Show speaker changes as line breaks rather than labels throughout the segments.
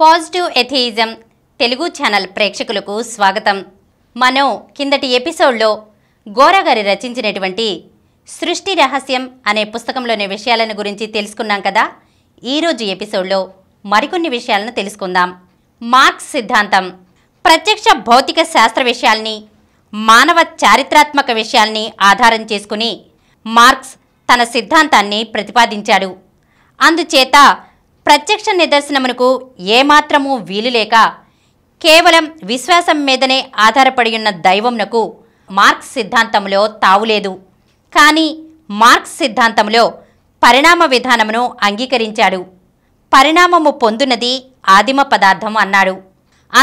positive atheism Telugu channel ప్రేక్షకులకు స్వాగతం మనం కిందటి ఎపిసోడ్లో గోరాగారి రచించినటువంటి సృష్టి రహస్యం అనే పుస్తకంలోని విషయాలను గురించి తెలుసుకున్నాం కదా ఈరోజు ఎపిసోడ్లో మరికొన్ని విషయాలను తెలుసుకుందాం మార్క్స్ సిద్ధాంతం ప్రత్యక్ష భౌతిక శాస్త్ర విషయాల్ని మానవ చారిత్రాత్మక విషయాల్ని ఆధారం చేసుకుని మార్క్స్ తన సిద్ధాంతాన్ని ప్రతిపాదించాడు అందుచేత ప్రత్యక్ష నిదర్శనమునకు ఏమాత్రమూ వీలులేక కేవలం విశ్వాసం మీదనే ఆధారపడి ఉన్న దైవంనకు మార్క్స్ సిద్ధాంతంలో తావులేదు కానీ మార్క్స్ సిద్ధాంతంలో పరిణామ విధానమును అంగీకరించాడు పరిణామము పొందునది ఆదిమ పదార్థం అన్నాడు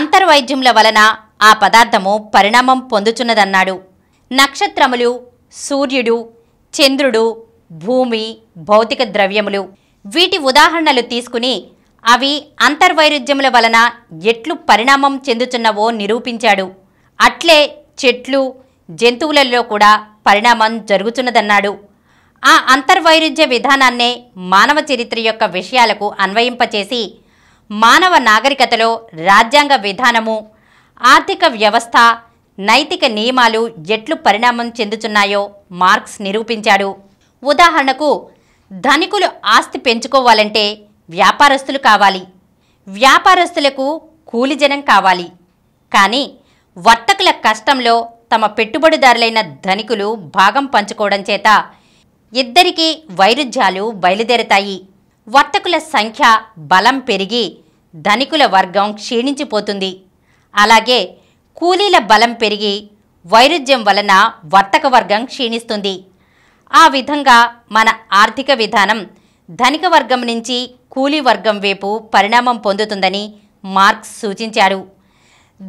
అంతర్వైద్యముల వలన ఆ పదార్థము పరిణామం పొందుచున్నదన్నాడు నక్షత్రములు సూర్యుడు చంద్రుడు భూమి భౌతిక ద్రవ్యములు వీటి ఉదాహరణలు తీసుకుని అవి అంతర్వైరుధ్యముల వలన ఎట్లు పరిణామం చెందుతున్నవో నిరూపించాడు అట్లే చెట్లు జంతువులలో కూడా పరిణామం జరుగుతున్నదన్నాడు ఆ అంతర్వైరుధ్య విధానాన్నే మానవ చరిత్ర యొక్క విషయాలకు అన్వయింపచేసి మానవ నాగరికతలో రాజ్యాంగ విధానము ఆర్థిక వ్యవస్థ నైతిక నియమాలు ఎట్లు పరిణామం చెందుతున్నాయో మార్క్స్ నిరూపించాడు ఉదాహరణకు ధనికులు ఆస్తి పెంచుకోవాలంటే వ్యాపారస్తులు కావాలి వ్యాపారస్తులకు కూలి జనం కావాలి కానీ వర్తకుల కష్టంలో తమ పెట్టుబడిదారులైన ధనికులు భాగం పంచుకోవడం చేత ఇద్దరికీ వైరుధ్యాలు బయలుదేరతాయి వర్తకుల సంఖ్య బలం పెరిగి ధనికుల వర్గం క్షీణించిపోతుంది అలాగే కూలీల బలం పెరిగి వైరుధ్యం వలన వర్తక వర్గం క్షీణిస్తుంది ఆ విధంగా మన ఆర్థిక విధానం ధనిక వర్గం నుంచి కూలీ వర్గం వైపు పరిణామం పొందుతుందని మార్క్స్ సూచించారు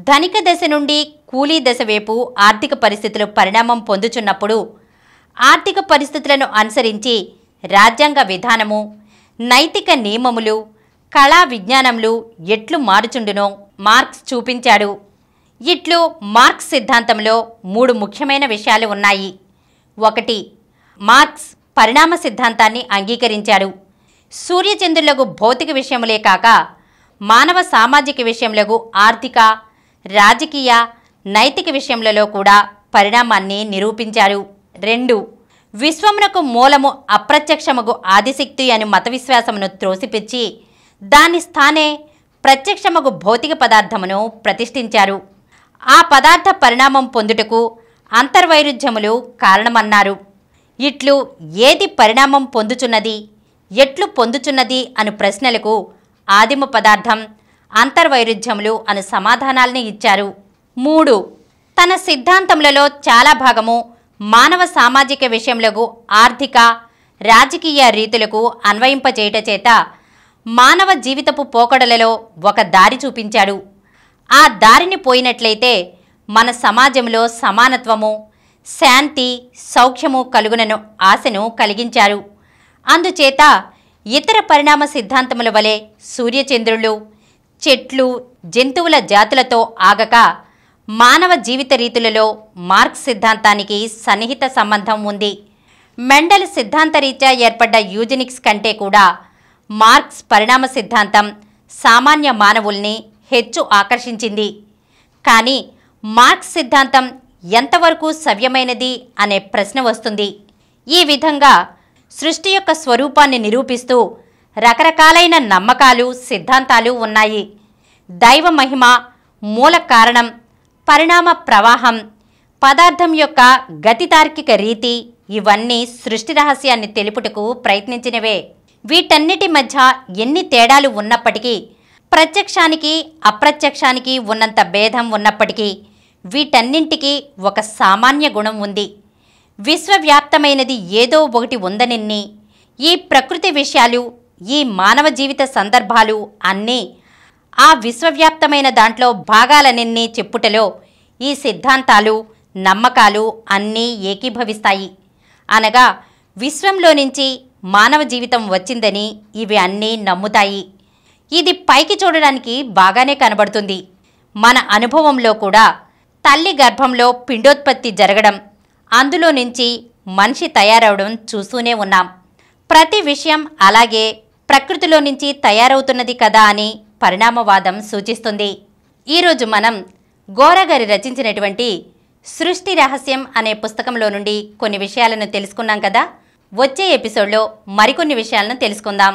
ధనిక దశ నుండి కూలీ దశ వైపు ఆర్థిక పరిస్థితులు పరిణామం పొందుచున్నప్పుడు ఆర్థిక పరిస్థితులను అనుసరించి రాజ్యాంగ విధానము నైతిక నియమములు కళా విజ్ఞానములు ఎట్లు మారుచుండునో మార్క్స్ చూపించాడు ఇట్లు మార్క్స్ సిద్ధాంతంలో మూడు ముఖ్యమైన విషయాలు ఉన్నాయి ఒకటి మార్క్స్ పరిణామ సిద్ధాంతాన్ని అంగీకరించారు సూర్యచంద్రులకు భౌతిక విషయములే కాక మానవ సామాజిక విషయములకు ఆర్థిక రాజకీయ నైతిక విషయములలో కూడా పరిణామాన్ని నిరూపించారు రెండు విశ్వమునకు మూలము అప్రత్యక్షముకు ఆదిశక్తి అని మత విశ్వాసమును త్రోసిపిచ్చి దాని స్థానే ప్రత్యక్షముకు భౌతిక పదార్థమును ప్రతిష్ఠించారు ఆ పదార్థ పరిణామం పొందుటకు అంతర్వైరుధ్యములు కారణమన్నారు ఇట్లు ఏది పరిణామం పొందుచున్నది ఎట్లు పొందుచున్నది అను ప్రశ్నలకు ఆదిమ పదార్థం అంతర్వైరుధ్యములు అను సమాధానాల్ని ఇచ్చారు మూడు తన సిద్ధాంతములలో చాలా భాగము మానవ సామాజిక విషయములకు ఆర్థిక రాజకీయ రీతులకు అన్వయింపచేయట చేత మానవ జీవితపు పోకడలలో ఒక దారి చూపించాడు ఆ దారిని పోయినట్లయితే మన సమాజంలో సమానత్వము శాంతి సౌఖ్యము కలుగునను ఆశను కలిగించారు అందుచేత ఇతర పరిణామ సిద్ధాంతముల వలె సూర్యచంద్రులు చెట్లు జంతువుల జాతులతో ఆగక మానవ జీవిత రీతులలో మార్క్స్ సిద్ధాంతానికి సన్నిహిత సంబంధం ఉంది మెండల్ సిద్ధాంతరీత్యా ఏర్పడ్డ యూజెనిక్స్ కంటే కూడా మార్క్స్ పరిణామ సిద్ధాంతం సామాన్య మానవుల్ని హెచ్చు ఆకర్షించింది కానీ మార్క్స్ సిద్ధాంతం ఎంతవరకు సవ్యమైనది అనే ప్రశ్న వస్తుంది ఈ విధంగా సృష్టి యొక్క స్వరూపాన్ని నిరూపిస్తూ రకరకాలైన నమ్మకాలు సిద్ధాంతాలు ఉన్నాయి దైవ మహిమ మూల కారణం పరిణామ ప్రవాహం పదార్థం యొక్క గతి తార్కిక రీతి ఇవన్నీ సృష్టి రహస్యాన్ని తెలుపుటకు ప్రయత్నించినవే వీటన్నిటి మధ్య ఎన్ని తేడాలు ఉన్నప్పటికీ ప్రత్యక్షానికి అప్రత్యక్షానికి ఉన్నంత భేదం ఉన్నప్పటికీ వీటన్నింటికి ఒక సామాన్య గుణం ఉంది విశ్వవ్యాప్తమైనది ఏదో ఒకటి ఉందనిన్ని ఈ ప్రకృతి విషయాలు ఈ మానవ జీవిత సందర్భాలు అన్నీ ఆ విశ్వవ్యాప్తమైన దాంట్లో భాగాలనిన్ని చెప్పుటలో ఈ సిద్ధాంతాలు నమ్మకాలు అన్నీ ఏకీభవిస్తాయి అనగా విశ్వంలో నుంచి మానవ జీవితం వచ్చిందని ఇవి అన్నీ నమ్ముతాయి ఇది పైకి చూడడానికి బాగానే కనబడుతుంది మన అనుభవంలో కూడా తల్లి గర్భంలో పిండోత్పత్తి జరగడం అందులో నుంచి మనిషి తయారవడం చూస్తూనే ఉన్నాం ప్రతి విషయం అలాగే ప్రకృతిలో నుంచి తయారవుతున్నది కదా అని పరిణామవాదం సూచిస్తుంది ఈరోజు మనం గోరగారి రచించినటువంటి సృష్టి రహస్యం అనే పుస్తకంలో నుండి కొన్ని విషయాలను తెలుసుకున్నాం కదా వచ్చే ఎపిసోడ్లో మరికొన్ని విషయాలను తెలుసుకుందాం